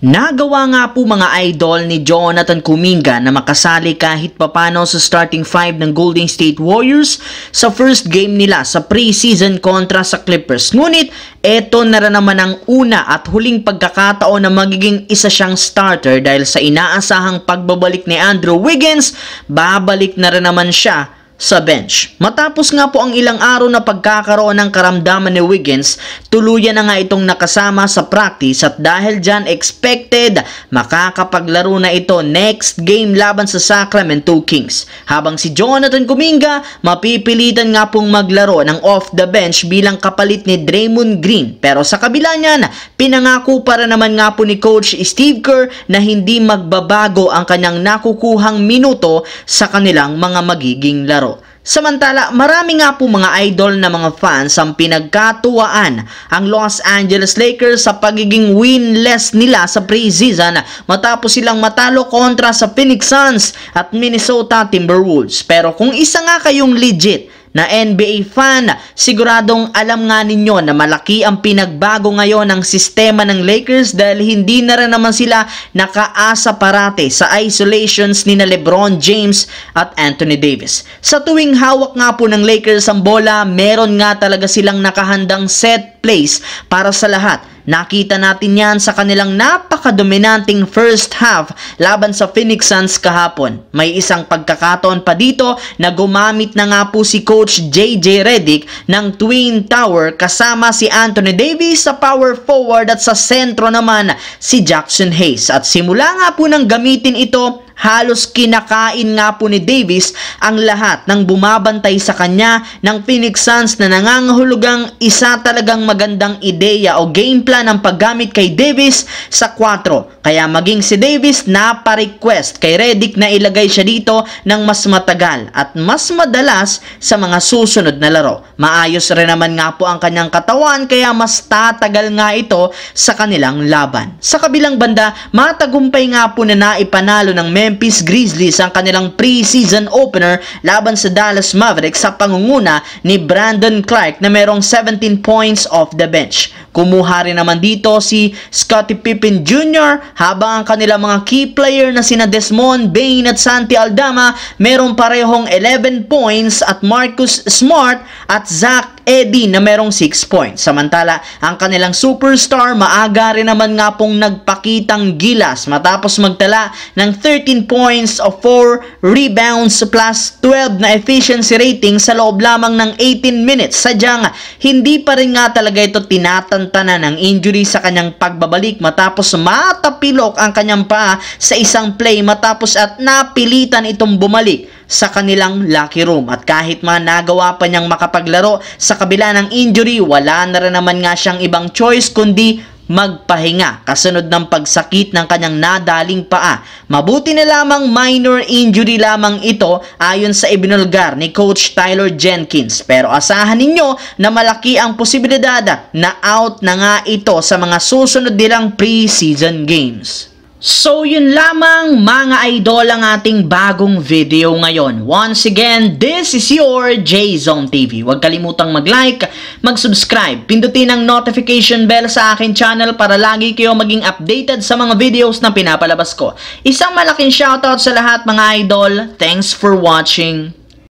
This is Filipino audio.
Nagawa nga po mga idol ni Jonathan Kuminga na makasali kahit papano sa starting five ng Golden State Warriors sa first game nila sa preseason kontra sa Clippers. Ngunit eto na rin naman ang una at huling pagkakataon na magiging isa siyang starter dahil sa inaasahang pagbabalik ni Andrew Wiggins, babalik na rin naman siya sa bench. Matapos nga po ang ilang araw na pagkakaroon ng karamdaman ni Wiggins, tuluyan na nga itong nakasama sa practice at dahil dyan expected makakapaglaro na ito next game laban sa Sacramento Kings. Habang si Jonathan Kuminga mapipilitan nga pong maglaro ng off the bench bilang kapalit ni Draymond Green. Pero sa kabila niyan, pinangako para naman nga po ni Coach Steve Kerr na hindi magbabago ang kanyang nakukuhang minuto sa kanilang mga magiging laro. Samantala, marami nga po mga idol na mga fans ang pinagkatuwaan ang Los Angeles Lakers sa pagiging winless nila sa preseason matapos silang matalo kontra sa Phoenix Suns at Minnesota Timberwolves. Pero kung isa nga kayong legit na NBA fan, siguradong alam nga ninyo na malaki ang pinagbago ngayon ng sistema ng Lakers dahil hindi na rin naman sila nakaasa parate sa isolations ni na LeBron James at Anthony Davis. Sa tuwing hawak nga po ng Lakers ang bola, meron nga talaga silang nakahandang set place para sa lahat. Nakita natin yan sa kanilang napakadominanting first half laban sa Phoenix Suns kahapon. May isang pagkakataon pa dito na gumamit na nga po si Coach JJ Redick ng Twin Tower kasama si Anthony Davis sa power forward at sa sentro naman si Jackson Hayes. At simula nga po nang gamitin ito Halos kinakain nga po ni Davis ang lahat ng bumabantay sa kanya ng Phoenix Suns na nangangahulugang isa talagang magandang ideya o game plan ang paggamit kay Davis sa 4. Kaya maging si Davis na pa-request kay Redick na ilagay siya dito ng mas matagal at mas madalas sa mga susunod na laro. Maayos rin naman nga po ang kanyang katawan kaya mas tatagal nga ito sa kanilang laban. Sa kabilang banda, matagumpay nga po na naipanalo ng member Memphis Grizzlies ang kanilang preseason opener laban sa Dallas Mavericks sa pangunguna ni Brandon Clark na merong 17 points off the bench. Kumuha rin naman dito si Scottie Pippen Jr. habang ang kanilang mga key player na sina Desmond Bain at Santi Aldama merong parehong 11 points at Marcus Smart at Zach Eddie na merong 6 points. Samantala, ang kanilang superstar maaga rin naman nga pong nagpakitang gilas matapos magtala ng 13 points of 4 rebounds plus 12 na efficiency rating sa loob lamang ng 18 minutes. Sadyang hindi pa rin nga talaga ito tinatantana ng injury sa kanyang pagbabalik matapos matapilok ang kanyang paa sa isang play matapos at napilitan itong bumalik sa kanilang locker room at kahit man nagawa pa niyang makapaglaro sa kabila ng injury, wala na rin naman nga siyang ibang choice kundi magpahinga kasunod ng pagsakit ng kanyang nadaling paa. Mabuti na lamang minor injury lamang ito ayon sa ibinulgar ni Coach Tyler Jenkins. Pero asahan ninyo na malaki ang posibilidad na out na nga ito sa mga susunod nilang preseason games. So yun lamang mga idol ang ating bagong video ngayon. Once again, this is your JZone TV. Huwag kalimutang mag-like, mag-subscribe, pindutin ang notification bell sa akin channel para lagi kayo maging updated sa mga videos na pinapalabas ko. Isang malaking shoutout sa lahat mga idol. Thanks for watching.